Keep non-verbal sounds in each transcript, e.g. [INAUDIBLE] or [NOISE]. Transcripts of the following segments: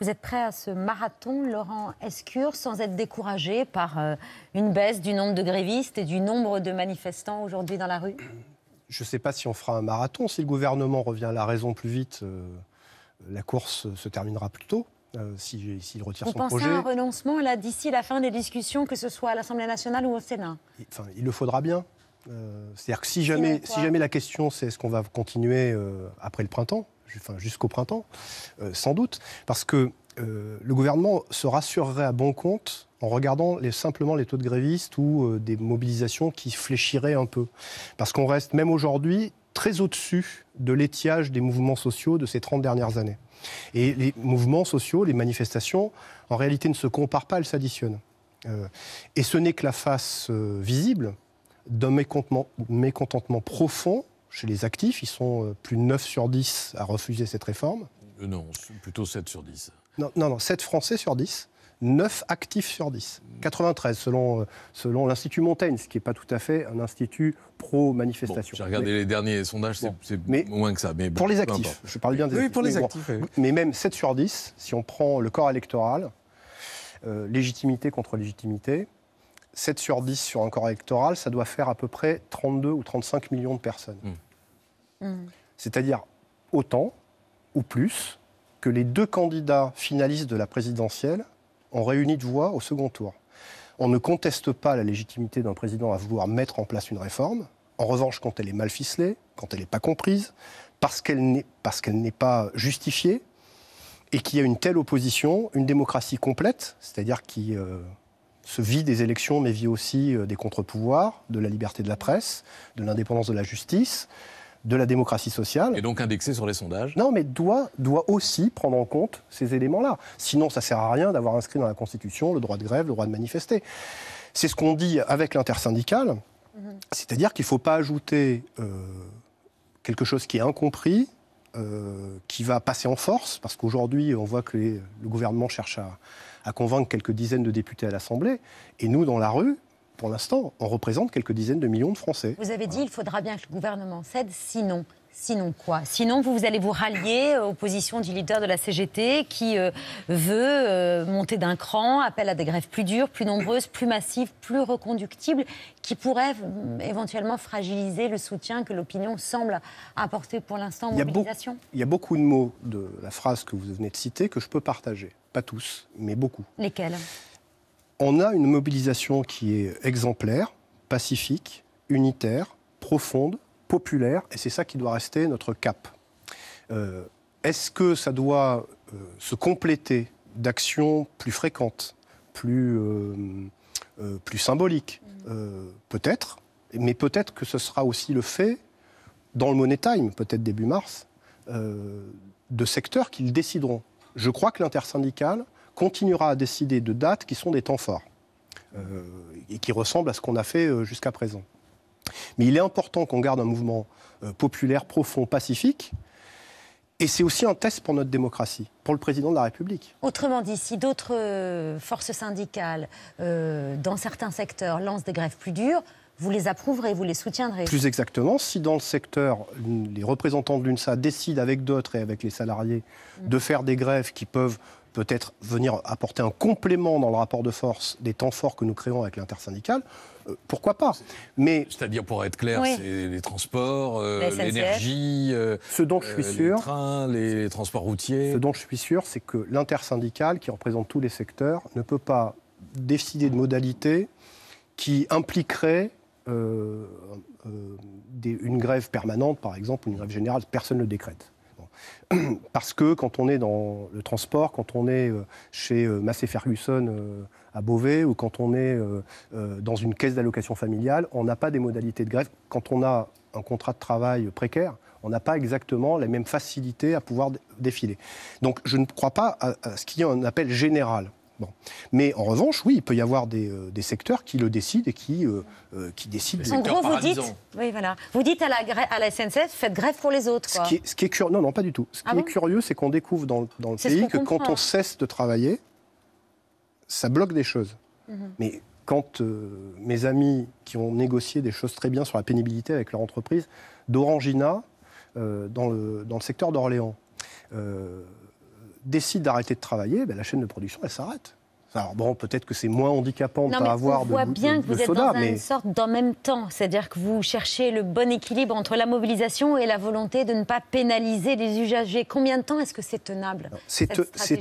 Vous êtes prêt à ce marathon, Laurent Escure, sans être découragé par euh, une baisse du nombre de grévistes et du nombre de manifestants aujourd'hui dans la rue Je ne sais pas si on fera un marathon. Si le gouvernement revient à la raison plus vite, euh, la course se terminera plus tôt. Euh, s'il si, il retire son projet. Vous pensez à un renoncement là d'ici la fin des discussions, que ce soit à l'Assemblée nationale ou au Sénat il, le faudra bien. C'est-à-dire que si jamais, si jamais la question c'est est-ce qu'on va continuer après le printemps, jusqu'au printemps, euh, sans doute, parce que euh, le gouvernement se rassurerait à bon compte en regardant simplement les taux de grévistes ou euh, des mobilisations qui fléchiraient un peu. Parce qu'on reste même aujourd'hui très au-dessus de l'étiage des mouvements sociaux de ces 30 dernières années. Et les mouvements sociaux, les manifestations, en réalité ne se comparent pas, elles s'additionnent. et ce n'est que la face visible d'un mécontentement profond chez les actifs. Ils sont euh, plus de 9 sur 10 à refuser cette réforme. Euh, non, plutôt 7 sur 10. Non, non, 7 Français sur 10. 9 actifs sur 10. 93 selon, euh, selon l'Institut Montaigne, ce qui n'est pas tout à fait un institut pro-manifestation. Bon, J'ai regardé les derniers sondages, c'est moins que ça. Mais pour les actifs, je parle bien des oui, pour les actifs. Mais même 7 sur 10, si on prend le corps électoral, légitimité contre légitimité, 7 sur 10 sur un corps électoral, ça doit faire à peu près 32 ou 35 millions de personnes. Hmm. Mm. C'est-à-dire autant ou plus que les deux candidats finalistes de la présidentielle ont réuni de voix au second tour. On ne conteste pas la légitimité d'un président à vouloir mettre en place une réforme. En revanche, quand elle est mal ficelée, quand elle n'est pas comprise, parce qu'elle n'est pas justifiée, et qu'il y a une telle opposition, une démocratie complète, c'est-à-dire qui euh, se vit des élections, mais vit aussi euh, des contre-pouvoirs, de la liberté de la presse, de l'indépendance de la justice, de la démocratie sociale. Et donc indexé sur les sondages Non, mais doit, doit aussi prendre en compte ces éléments-là. Sinon, ça ne sert à rien d'avoir inscrit dans la Constitution le droit de grève, le droit de manifester. C'est ce qu'on dit avec l'intersyndicale, mhm. c'est-à-dire qu'il ne faut pas ajouter euh, quelque chose qui est incompris, euh, qui va passer en force, parce qu'aujourd'hui, on voit que le gouvernement cherche à convaincre quelques dizaines de députés à l'Assemblée, et nous, dans la rue, pour l'instant, on représente quelques dizaines de millions de Français. Vous avez dit qu'il il faudra bien que le gouvernement cède, sinon. Sinon quoi Sinon, vous, allez vous rallier aux positions du leader de la CGT qui euh, veut euh, monter d'un cran, appel à des grèves plus dures, plus nombreuses, plus massives, plus reconductibles, qui pourraient mm, éventuellement fragiliser le soutien que l'opinion semble apporter pour l'instant aux mobilisation Il y a beaucoup de mots de la phrase que vous venez de citer que je peux partager. Pas tous, mais beaucoup. Lesquels on a une mobilisation qui est exemplaire, pacifique, unitaire, profonde, populaire, et c'est ça qui doit rester notre cap. Euh, est-ce que ça doit euh, se compléter d'actions plus fréquentes, plus, euh, plus symboliques mm. Peut-être, mais peut-être que ce sera aussi le fait, dans le Money Time, peut-être début mars, de secteurs le décideront. Je crois que l'intersyndicale continuera à décider de dates qui sont des temps forts euh, et qui ressemblent à ce qu'on a fait euh, jusqu'à présent. Mais il est important qu'on garde un mouvement euh, populaire profond, pacifique, et c'est aussi un test pour notre démocratie, pour le président de la République. Autrement dit, si d'autres forces syndicales, dans certains secteurs, lancent des grèves plus dures, vous les approuverez, vous les soutiendrez Plus exactement, si dans le secteur, les représentants de l'UNSA décident avec d'autres et avec les salariés mm. de faire des grèves qui peuvent peut-être venir apporter un complément dans le rapport de force des temps forts que nous créons avec l'intersyndicale, euh, pourquoi pas Mais c'est-à-dire pour être clair, c'est les transports, euh, l'énergie, euh, ce dont je suis sûr, les trains, les, transports routiers. Ce dont je suis sûr, c'est que l'intersyndicale, qui représente tous les secteurs, ne peut pas décider de modalités qui impliqueraient une grève permanente, par exemple, une grève générale, personne ne le décrète. [CLEARS THROAT] Parce que quand on est dans le transport, quand on est euh, chez euh, Massey Ferguson euh, à Beauvais ou quand on est dans une caisse d'allocation familiale, on n'a pas des modalités de grève. Quand on a un contrat de travail précaire, on n'a pas exactement la même facilité à pouvoir défiler. Donc je ne crois pas à ce qu'il y ait un appel général mais en revanche, oui, il peut y avoir des, euh, secteurs qui le décident et qui, euh, euh, qui décident. En gros, vous dites, oui, voilà. vous dites à la, à la SNCF, faites grève pour les autres. Ce, qui est, non, non, pas du tout. Ce ah qui est curieux, c'est qu'on découvre dans, le pays que quand on cesse de travailler, ça bloque des choses. Mhm. Mais quand mes amis qui ont négocié des choses très bien sur la pénibilité avec leur entreprise, d'Orangina, dans, le, dans le secteur d'Orléans, décide d'arrêter de travailler, ben, la chaîne de production, elle s'arrête. Alors peut-être que c'est moins handicapant de pas avoir on de voit bien que vous êtes dans mais... une sorte d'en même temps, c'est-à-dire que vous cherchez le bon équilibre entre la mobilisation et la volonté de ne pas pénaliser les usagers. Combien de temps est-ce que c'est tenable C'est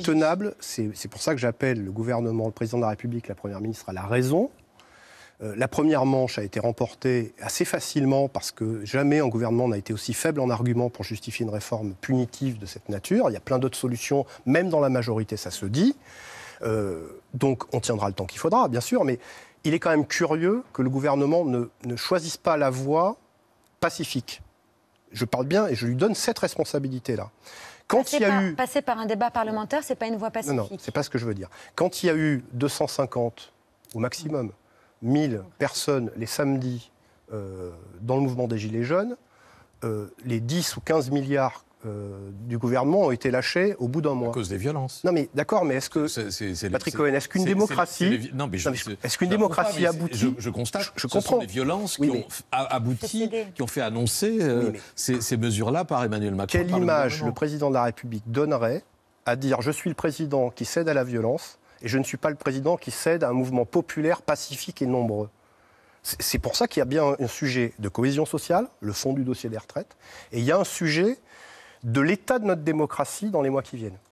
tenable, c'est pour ça que j'appelle le gouvernement, le président de la République, la Première ministre à la raison. Euh, la première manche a été remportée assez facilement parce que jamais un gouvernement n'a été aussi faible en argument pour justifier une réforme punitive de cette nature. Il y a plein d'autres solutions, même dans la majorité, ça se dit. Euh, donc on tiendra le temps qu'il faudra, bien sûr, mais il est quand même curieux que le gouvernement ne, choisisse pas la voie pacifique. Je parle bien et je lui donne cette responsabilité-là. Quand il y a par, eu... par un débat parlementaire, n'est pas une voie pacifique. Non, non, c'est pas ce que je veux dire. Quand il y a eu 250 au maximum 1000 personnes les samedis euh, dans le mouvement des Gilets jaunes, euh, les 10 ou 15 milliards euh, du gouvernement ont été lâchés au bout d'un mois. À cause des violences. Non mais d'accord, mais est-ce que c'est Patrick Cohen, est-ce qu'une démocratie, non mais, est-ce qu'une démocratie aboutit je, je, constate, je, comprends. Ce des violences qui ont abouti, qui ont fait annoncer ces, mesures-là par Emmanuel Macron. Quelle image le président de la République donnerait à dire je suis le président qui cède à la violence et je ne suis pas le président qui cède à un mouvement populaire, pacifique et nombreux. C'est pour ça qu'il y a bien un sujet de cohésion sociale, le fond du dossier des retraites, et il y a un sujet de l'état de notre démocratie dans les mois qui viennent.